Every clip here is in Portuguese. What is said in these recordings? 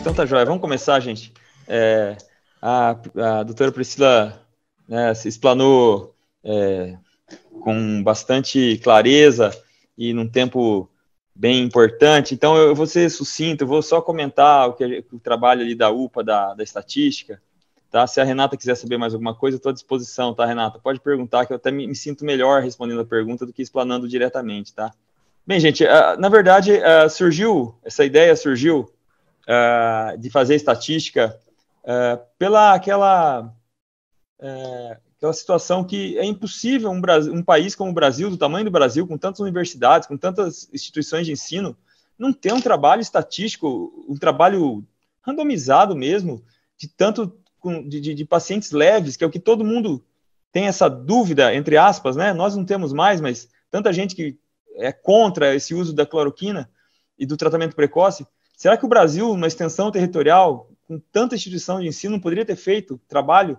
Então tá joia. Vamos começar, gente. É, a, a doutora Priscila né, se explanou é, com bastante clareza e num tempo bem importante. Então eu, eu vou ser sucinto, eu vou só comentar o que o trabalho ali da UPA, da, da estatística. Tá? Se a Renata quiser saber mais alguma coisa, estou à disposição, tá, Renata? Pode perguntar, que eu até me, me, sinto melhor respondendo a pergunta do que explanando diretamente, tá? Bem, gente, uh, na verdade, uh, surgiu, essa ideia surgiu uh, de fazer estatística uh, pela aquela, uh, aquela situação que é impossível um, Brasil, um país como o Brasil, do tamanho do Brasil, com tantas universidades, com tantas instituições de ensino, não ter um trabalho estatístico, um trabalho randomizado mesmo, de tanto de, de, de, pacientes leves, que é o que todo mundo tem essa dúvida, entre aspas, né? Nós não temos mais, mas tanta gente que é contra esse uso da cloroquina e do tratamento precoce, Será que o Brasil, numa extensão territorial, com tanta instituição de ensino, não poderia ter feito trabalho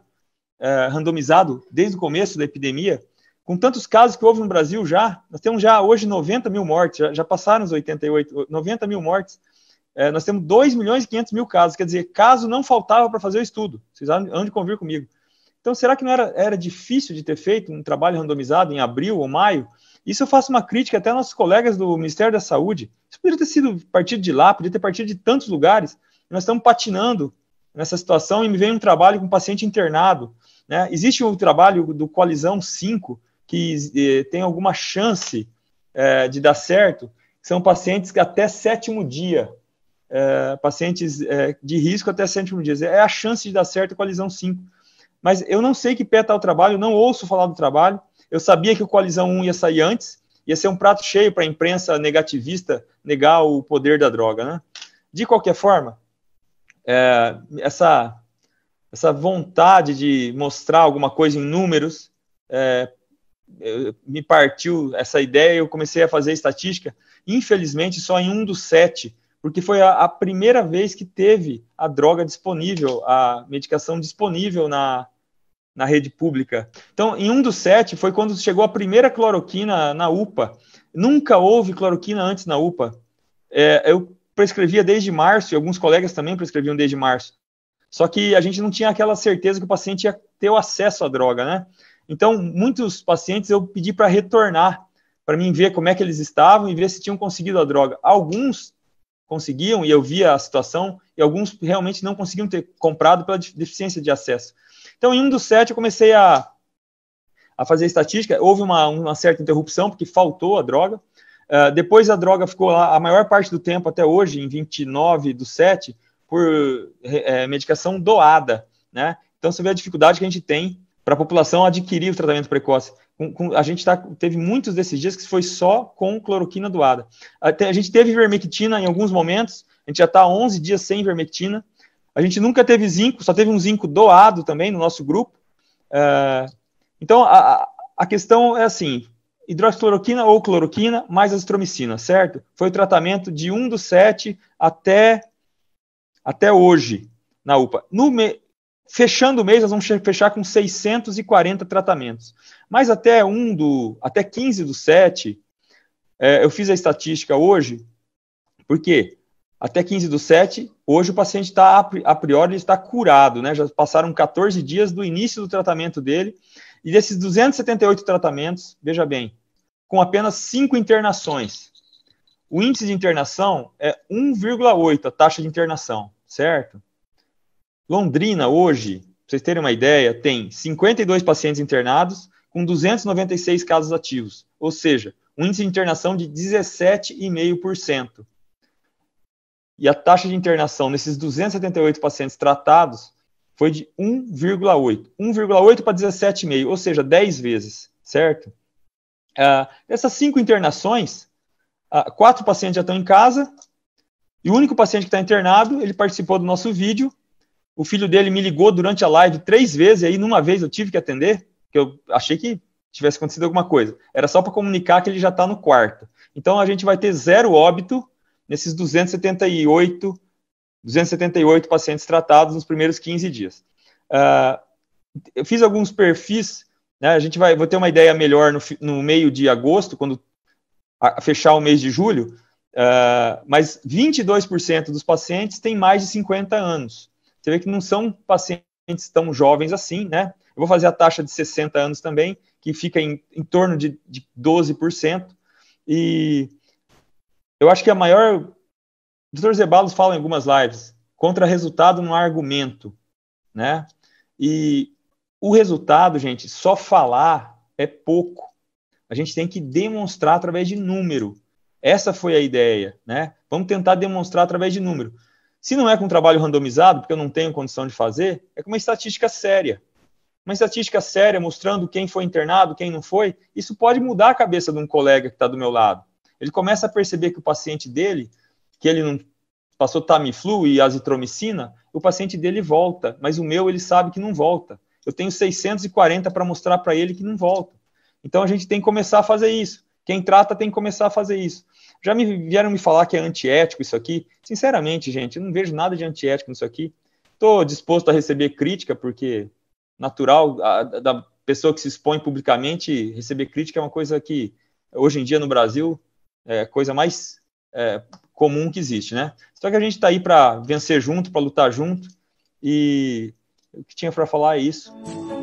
é, randomizado desde o começo da epidemia? Com tantos casos que houve no Brasil já, nós temos já hoje 90 mil mortes, já, já passaram os 88, 90 mil mortes. É, nós temos 2 milhões e 500 mil casos, quer dizer, caso não faltava para fazer o estudo. Vocês hão de convir comigo. Então, será que não era, era difícil de ter feito um trabalho randomizado em abril ou maio? Isso eu faço uma crítica até aos nossos colegas do Ministério da Saúde. Isso poderia ter sido partido de lá, poderia ter partido de tantos lugares. Nós estamos patinando nessa situação e me vem um trabalho com paciente internado. Né? Existe o um trabalho do Coalizão 5, que eh, tem alguma chance eh, de dar certo, são pacientes que até sétimo dia, eh, pacientes eh, de risco até sétimo dia, é a chance de dar certo a coalizão 5 mas eu não sei que pé está o trabalho, não ouço falar do trabalho. Eu sabia que o Coalizão 1 ia sair antes, ia ser um prato cheio para a imprensa negativista negar o poder da droga. Né? De qualquer forma, é, essa, essa vontade de mostrar alguma coisa em números é, me partiu essa ideia e eu comecei a fazer estatística. Infelizmente, só em um dos sete porque foi a, a primeira vez que teve a droga disponível, a medicação disponível na, na rede pública. Então, em um dos sete, foi quando chegou a primeira cloroquina na UPA. Nunca houve cloroquina antes na UPA. É, eu prescrevia desde março, e alguns colegas também prescreviam desde março. Só que a gente não tinha aquela certeza que o paciente ia ter o acesso à droga, né? Então, muitos pacientes eu pedi para retornar, para mim ver como é que eles estavam e ver se tinham conseguido a droga. Alguns conseguiam, e eu via a situação, e alguns realmente não conseguiam ter comprado pela deficiência de acesso. Então, em um dos sete, eu comecei a, a fazer estatística. Houve uma, uma certa interrupção, porque faltou a droga. Uh, depois a droga ficou lá a maior parte do tempo, até hoje, em 29 do 7, por é, medicação doada. Né? Então você vê a dificuldade que a gente tem para a população adquirir o tratamento precoce com, com, a gente tá, teve muitos desses dias que foi só com cloroquina doada. A, a gente teve vermectina em alguns momentos, a gente já está 11 dias sem vermectina. A gente nunca teve zinco, só teve um zinco doado também no nosso grupo. É, então, a, a questão é assim, hidroxicloroquina ou cloroquina mais azitromicina, certo? Foi o tratamento de 1 do 7 até, até hoje na UPA. No, me, Fechando o mês, nós vamos fechar com 640 tratamentos. Mas até um do, até 15 do 7, é, eu fiz a estatística hoje, porque até 15 do 7, hoje o paciente está, a priori, está curado, né? Já passaram 14 dias do início do tratamento dele, e desses 278 tratamentos, veja bem, com apenas 5 internações, o índice de internação é 1,8 a taxa de internação, certo? Londrina, hoje, para vocês terem uma ideia, tem 52 pacientes internados com 296 casos ativos, ou seja, um índice de internação de 17,5%. E a taxa de internação nesses 278 pacientes tratados foi de 1,8. 1,8 para 17,5, ou seja, 10 vezes, certo? Ah, dessas cinco internações, ah, quatro pacientes já estão em casa, e o único paciente que está internado, ele participou do nosso vídeo, o filho dele me ligou durante a live três vezes, e aí numa vez eu tive que atender, que eu achei que tivesse acontecido alguma coisa. Era só para comunicar que ele já está no quarto. Então a gente vai ter zero óbito nesses 278, 278 pacientes tratados nos primeiros 15 dias. Uh, eu fiz alguns perfis, né, a gente vai vou ter uma ideia melhor no, no meio de agosto, quando a, fechar o mês de julho, uh, mas 22% dos pacientes têm mais de 50 anos. Você vê que não são pacientes tão jovens assim, né? Eu vou fazer a taxa de 60 anos também, que fica em, em torno de, de 12%. E eu acho que a maior. O Dr. Zebalos fala em algumas lives: contra resultado não argumento, né? E o resultado, gente, só falar é pouco. A gente tem que demonstrar através de número. Essa foi a ideia, né? Vamos tentar demonstrar através de número. Se não é com trabalho randomizado, porque eu não tenho condição de fazer, é com uma estatística séria. Uma estatística séria mostrando quem foi internado, quem não foi, isso pode mudar a cabeça de um colega que está do meu lado. Ele começa a perceber que o paciente dele, que ele não passou Tamiflu e azitromicina, o paciente dele volta, mas o meu ele sabe que não volta. Eu tenho 640 para mostrar para ele que não volta. Então a gente tem que começar a fazer isso. Quem trata tem que começar a fazer isso. Já me vieram me falar que é antiético isso aqui. Sinceramente, gente, eu não vejo nada de antiético nisso aqui. Estou disposto a receber crítica, porque natural a, da pessoa que se expõe publicamente receber crítica é uma coisa que hoje em dia no Brasil é coisa mais é, comum que existe, né? Só que a gente está aí para vencer junto, para lutar junto e o que tinha para falar é isso.